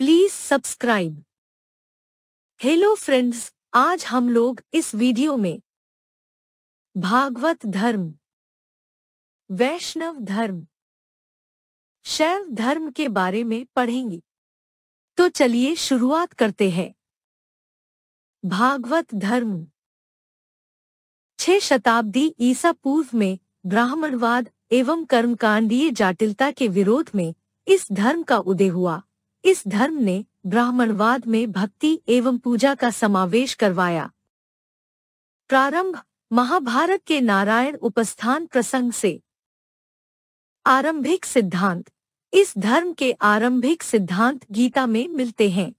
please subscribe hello friends आज हम लोग इस वीडियो में भागवत धर्म वैष्णव धर्म शैव धर्म के बारे में पढ़ेंगे तो चलिए शुरुआत करते हैं भागवत धर्म छह शताब्दी ईसा पूर्व में ब्राह्मणवाद एवं कर्मकांडीय जाटिलता के विरोध में इस धर्म का उदय हुआ इस धर्म ने ब्राह्मणवाद में भक्ति एवं पूजा का समावेश करवाया प्रारंभ महाभारत के नारायण उपस्थान प्रसंग से आरंभिक सिद्धांत इस धर्म के आरंभिक सिद्धांत गीता में मिलते हैं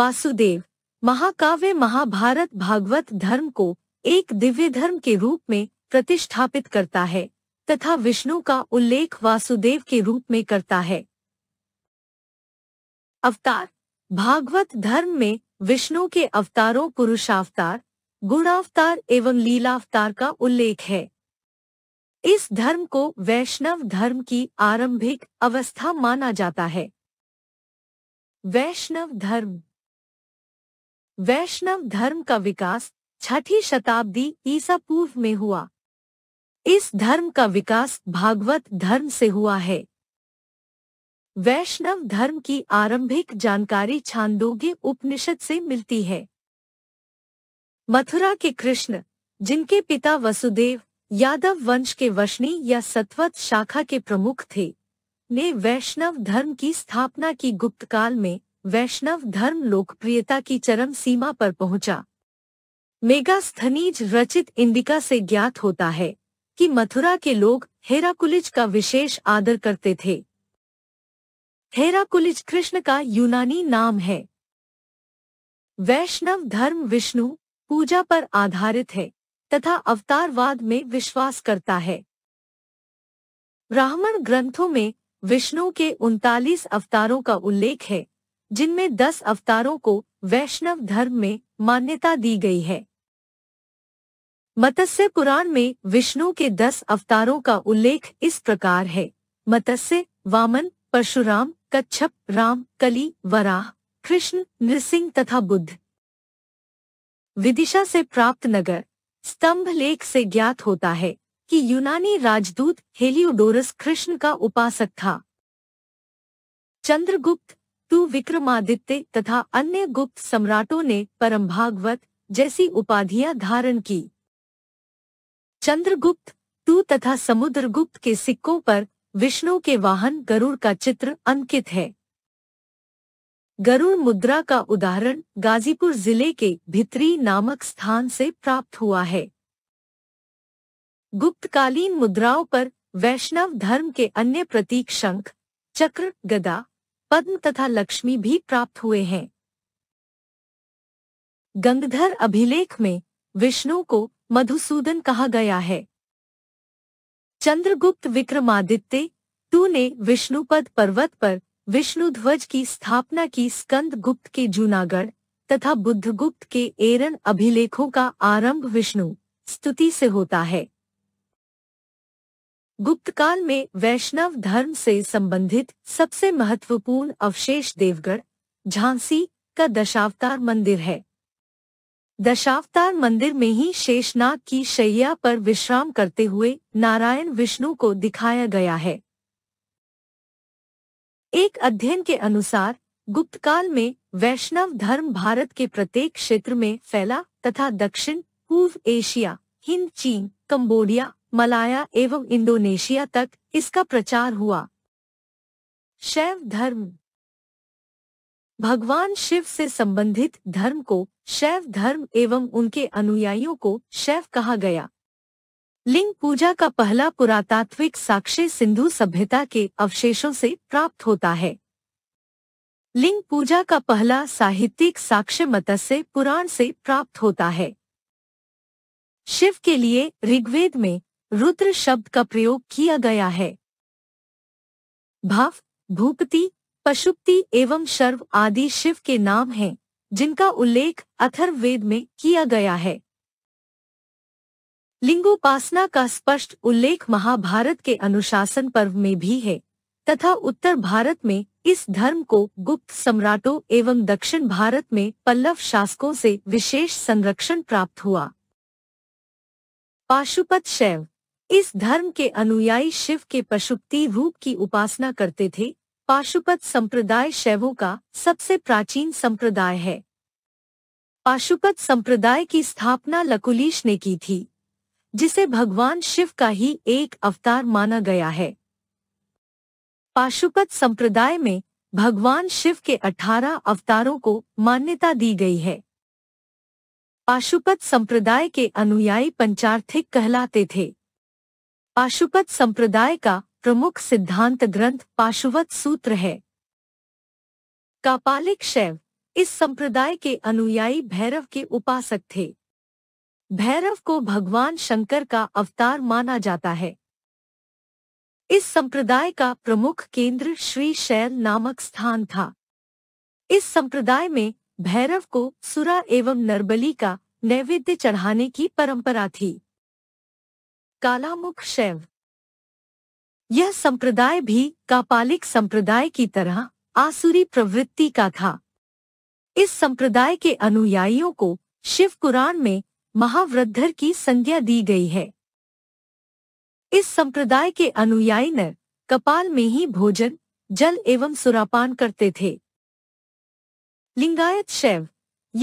वासुदेव महाकाव्य महाभारत भागवत धर्म को एक दिव्य धर्म के रूप में प्रतिष्ठापित करता है तथा विष्णु का उल्लेख वासुदेव के रूप में करता है अवतार भागवत धर्म में विष्णु के अवतारों पुरुषावतार गुणावतार एवं लीलावतार का उल्लेख है इस धर्म को वैष्णव धर्म की आरंभिक अवस्था माना जाता है वैष्णव धर्म वैष्णव धर्म का विकास छठी शताब्दी ईसा पूर्व में हुआ इस धर्म का विकास भागवत धर्म से हुआ है वैष्णव धर्म की आरंभिक जानकारी छांदोग्य उपनिषद से मिलती है मथुरा के कृष्ण जिनके पिता वसुदेव यादव वंश के वशनी या सत्वत शाखा के प्रमुख थे ने वैष्णव धर्म की स्थापना की गुप्त काल में वैष्णव धर्म लोकप्रियता की चरम सीमा पर पहुंचा मेगा स्थनीज रचित इंडिका से ज्ञात होता है कि मथुरा के लोग हेराकुलिज का विशेष आदर करते थे हेराकुलिज कृष्ण का यूनानी नाम है वैष्णव धर्म विष्णु पूजा पर आधारित है तथा अवतारवाद में विश्वास करता है ब्राह्मण ग्रंथों में विष्णु के उनतालीस अवतारों का उल्लेख है जिनमें दस अवतारों को वैष्णव धर्म में मान्यता दी गई है मत्स्य पुराण में विष्णु के दस अवतारों का उल्लेख इस प्रकार है मत्स्य वामन परशुराम कच्छप राम कली वराह कृष्ण नृसिंह तथा बुद्ध विदिशा से प्राप्त नगर स्तंभ लेख से ज्ञात होता है कि यूनानी राजदूत हेलियोडोरस कृष्ण का उपासक था चंद्रगुप्त तू विक्रमादित्य तथा अन्य गुप्त सम्राटों ने परम भागवत जैसी उपाधियां धारण की चंद्रगुप्त तू तथा समुद्रगुप्त के सिक्कों पर विष्णु के वाहन गरुड़ का चित्र अंकित है गरुड़ मुद्रा का उदाहरण गाजीपुर जिले के भित्री नामक स्थान से प्राप्त हुआ है गुप्तकालीन मुद्राओं पर वैष्णव धर्म के अन्य प्रतीक शंख चक्र गदा पद्म तथा लक्ष्मी भी प्राप्त हुए हैं गंगधर अभिलेख में विष्णु को मधुसूदन कहा गया है चंद्रगुप्त विक्रमादित्य टू ने विष्णुपद पर्वत पर विष्णुध्वज की स्थापना की स्कंद गुप्त के जूनागढ़ तथा बुद्धगुप्त के एरन अभिलेखों का आरंभ विष्णु स्तुति से होता है गुप्त काल में वैष्णव धर्म से संबंधित सबसे महत्वपूर्ण अवशेष देवगढ़ झांसी का दशावतार मंदिर है दशावतार मंदिर में ही शेषनाग की शैया पर विश्राम करते हुए नारायण विष्णु को दिखाया गया है एक अध्ययन के अनुसार गुप्त काल में वैष्णव धर्म भारत के प्रत्येक क्षेत्र में फैला तथा दक्षिण पूर्व एशिया हिंद चीन कंबोडिया मलाया एवं इंडोनेशिया तक इसका प्रचार हुआ शैव धर्म भगवान शिव से संबंधित धर्म को शैव धर्म एवं उनके अनुयायियों को शैव कहा गया लिंग पूजा का पहला पुरातात्विक साक्ष्य सिंधु सभ्यता के अवशेषों से प्राप्त होता है लिंग पूजा का पहला साहित्यिक साक्ष्य मत्स्य पुराण से प्राप्त होता है शिव के लिए ऋग्वेद में रुद्र शब्द का प्रयोग किया गया है भाव भूपति पशुपति एवं शर्व आदि शिव के नाम हैं जिनका उल्लेख अथर्ववेद में किया गया है लिंगोपासना का स्पष्ट उल्लेख महाभारत के अनुशासन पर्व में भी है तथा उत्तर भारत में इस धर्म को गुप्त सम्राटों एवं दक्षिण भारत में पल्लव शासकों से विशेष संरक्षण प्राप्त हुआ पाशुपत शैव इस धर्म के अनुयायी शिव के पशुपति रूप की उपासना करते थे पाशुपत संप्रदाय शैवों का सबसे प्राचीन संप्रदाय है पाशुपत संप्रदाय की स्थापना लकुलीश ने की थी जिसे भगवान शिव का ही एक अवतार माना गया है पाशुपत संप्रदाय में भगवान शिव के अठारह अवतारों को मान्यता दी गई है पाशुपत संप्रदाय के अनुयायी पंचार्थिक कहलाते थे पाशुपत संप्रदाय का प्रमुख सिद्धांत ग्रंथ पाशुवत सूत्र है कापालिक शैव इस संप्रदाय के अनुयायी भैरव के उपासक थे भैरव को भगवान शंकर का अवतार माना जाता है इस संप्रदाय का प्रमुख केंद्र श्री शैल नामक स्थान था इस संप्रदाय में भैरव को सुरा एवं नरबली का नैवेद्य चढ़ाने की परंपरा थी कालामुख शैव यह संप्रदाय भी कापालिक संप्रदाय की तरह आसुरी प्रवृत्ति का था इस संप्रदाय के अनुयायियों को शिव कुरान में महावृद्धर की संज्ञा दी गई है इस संप्रदाय के अनुयायी नर कपाल में ही भोजन जल एवं सुरापान करते थे लिंगायत शैव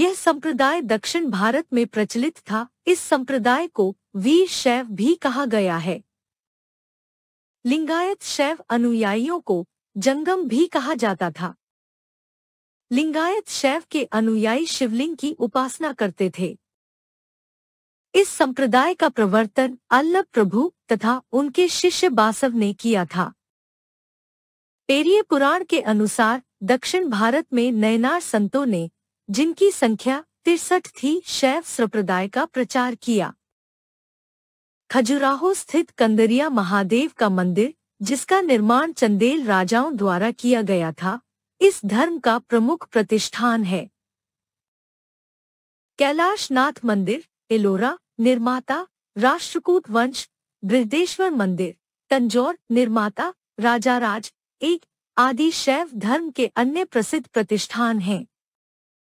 यह संप्रदाय दक्षिण भारत में प्रचलित था इस संप्रदाय को वीर शैव भी कहा गया है लिंगायत शैव अनुयायियों को जंगम भी कहा जाता था लिंगायत शैव के अनुयायी शिवलिंग की उपासना करते थे इस संप्रदाय का प्रवर्तन अल्लभ प्रभु तथा उनके शिष्य बासव ने किया था पेरिय पुराण के अनुसार दक्षिण भारत में नयनार संतों ने जिनकी संख्या तिरसठ थी शैव संप्रदाय का प्रचार किया खजुराहो स्थित कंदरिया महादेव का मंदिर जिसका निर्माण चंदेल राजाओं द्वारा किया गया था इस धर्म का प्रमुख प्रतिष्ठान है कैलाश नाथ मंदिर एलोरा निर्माता राष्ट्रकूट वंश बृहदेश्वर मंदिर तंजौर निर्माता राज एक आदि शैव धर्म के अन्य प्रसिद्ध प्रतिष्ठान हैं